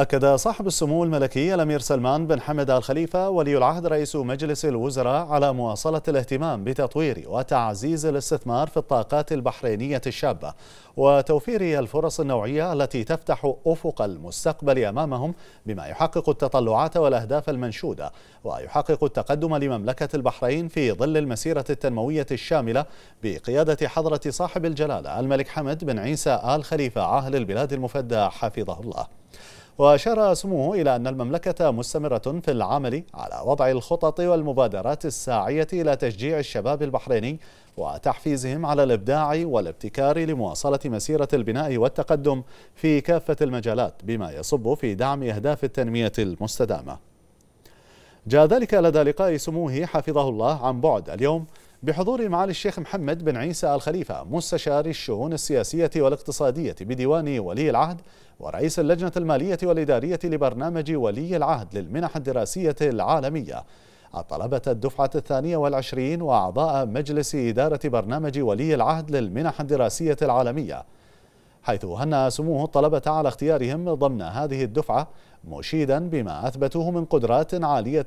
أكد صاحب السمو الملكي الأمير سلمان بن حمد آل خليفة ولي العهد رئيس مجلس الوزراء على مواصلة الاهتمام بتطوير وتعزيز الاستثمار في الطاقات البحرينية الشابة وتوفير الفرص النوعية التي تفتح أفق المستقبل أمامهم بما يحقق التطلعات والأهداف المنشودة ويحقق التقدم لمملكة البحرين في ظل المسيرة التنموية الشاملة بقيادة حضرة صاحب الجلالة الملك حمد بن عيسى آل خليفة عاهل البلاد المفدى حفظه الله وأشار سموه إلى أن المملكة مستمرة في العمل على وضع الخطط والمبادرات الساعية إلى تشجيع الشباب البحريني وتحفيزهم على الإبداع والابتكار لمواصلة مسيرة البناء والتقدم في كافة المجالات بما يصب في دعم أهداف التنمية المستدامة جاء ذلك لدى لقاء سموه حفظه الله عن بعد اليوم بحضور معالي الشيخ محمد بن عيسى الخليفة مستشار الشؤون السياسية والاقتصادية بديوان ولي العهد ورئيس اللجنة المالية والإدارية لبرنامج ولي العهد للمنح الدراسية العالمية الطلبة الدفعة الثانية والعشرين وأعضاء مجلس إدارة برنامج ولي العهد للمنح الدراسية العالمية حيث هنأ سموه الطلبة على اختيارهم ضمن هذه الدفعة مشيدا بما أثبتوه من قدرات عالية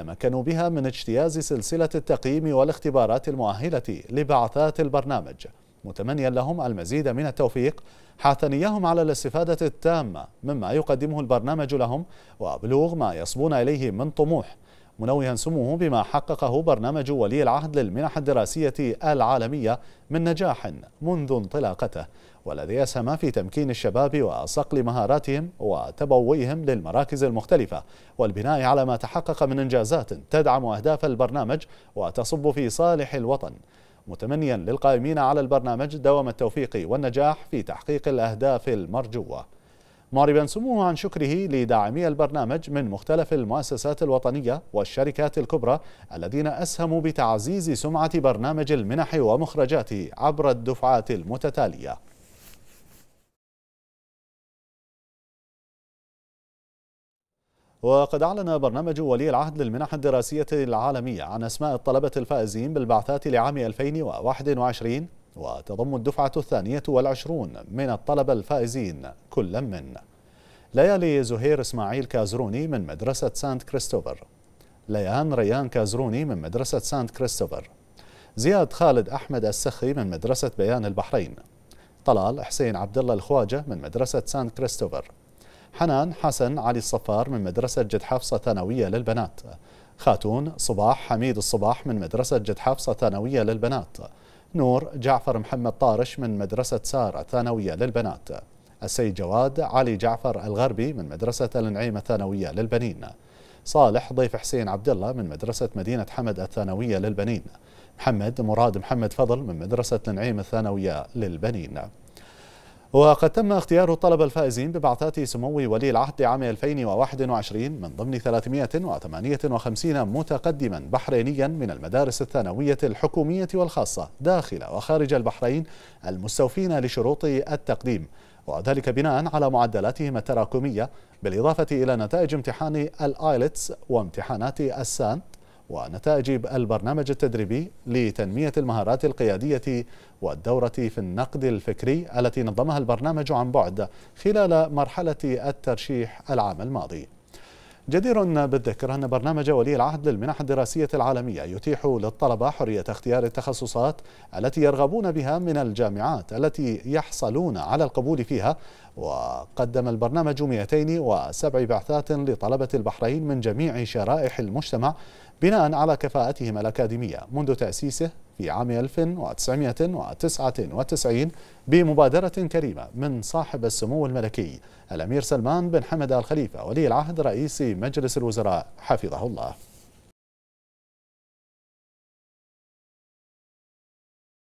تمكنوا بها من اجتياز سلسلة التقييم والاختبارات المؤهلة لبعثات البرنامج متمنيا لهم المزيد من التوفيق حاثنيهم على الاستفادة التامة مما يقدمه البرنامج لهم وبلوغ ما يصبون إليه من طموح منوها سموه بما حققه برنامج ولي العهد للمنح الدراسية العالمية من نجاح منذ انطلاقته والذي أسهم في تمكين الشباب وصقل مهاراتهم وتبويهم للمراكز المختلفة والبناء على ما تحقق من إنجازات تدعم أهداف البرنامج وتصب في صالح الوطن متمنيا للقائمين على البرنامج دوام التوفيق والنجاح في تحقيق الأهداف المرجوة معربا سموه عن شكره لداعمي البرنامج من مختلف المؤسسات الوطنية والشركات الكبرى الذين أسهموا بتعزيز سمعة برنامج المنح ومخرجاته عبر الدفعات المتتالية وقد أعلن برنامج ولي العهد للمنح الدراسية العالمية عن أسماء الطلبة الفائزين بالبعثات لعام 2021 وتضم الدفعة الثانية والعشرون من الطلبة الفائزين كل من ليالي زهير إسماعيل كازروني من مدرسة سانت كريستوفر ليان ريان كازروني من مدرسة سانت كريستوفر زياد خالد أحمد السخي من مدرسة بيان البحرين طلال حسين عبد الله الخواجة من مدرسة سانت كريستوفر حنان حسن علي الصفار من مدرسة جد حفصة ثانوية للبنات خاتون صباح حميد الصباح من مدرسة جد حفصة ثانوية للبنات نور جعفر محمد طارش من مدرسة سار الثانوية للبنات السيد جواد علي جعفر الغربي من مدرسة النعيم الثانوية للبنين صالح ضيف حسين عبد الله من مدرسة مدينة حمد الثانوية للبنين محمد مراد محمد فضل من مدرسة النعيم الثانوية للبنين وقد تم اختيار الطلبة الفائزين ببعثات سمو ولي العهد عام 2021 من ضمن 358 متقدما بحرينيا من المدارس الثانوية الحكومية والخاصة داخل وخارج البحرين المستوفين لشروط التقديم وذلك بناء على معدلاتهم التراكمية بالإضافة إلى نتائج امتحان الآيلتس e وامتحانات السان ونتائج البرنامج التدريبي لتنمية المهارات القيادية والدورة في النقد الفكري التي نظمها البرنامج عن بعد خلال مرحلة الترشيح العام الماضي جدير بالذكر أن برنامج ولي العهد للمنح الدراسية العالمية يتيح للطلبة حرية اختيار التخصصات التي يرغبون بها من الجامعات التي يحصلون على القبول فيها وقدم البرنامج 207 بعثات لطلبة البحرين من جميع شرائح المجتمع بناء على كفاءتهم الأكاديمية منذ تأسيسه في عام 1999 بمبادرة كريمة من صاحب السمو الملكي الأمير سلمان بن حمد آل خليفة ولي العهد رئيس مجلس الوزراء حفظه الله